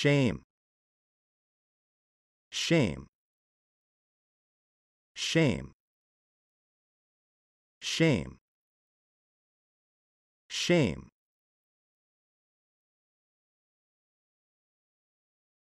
shame shame shame shame shame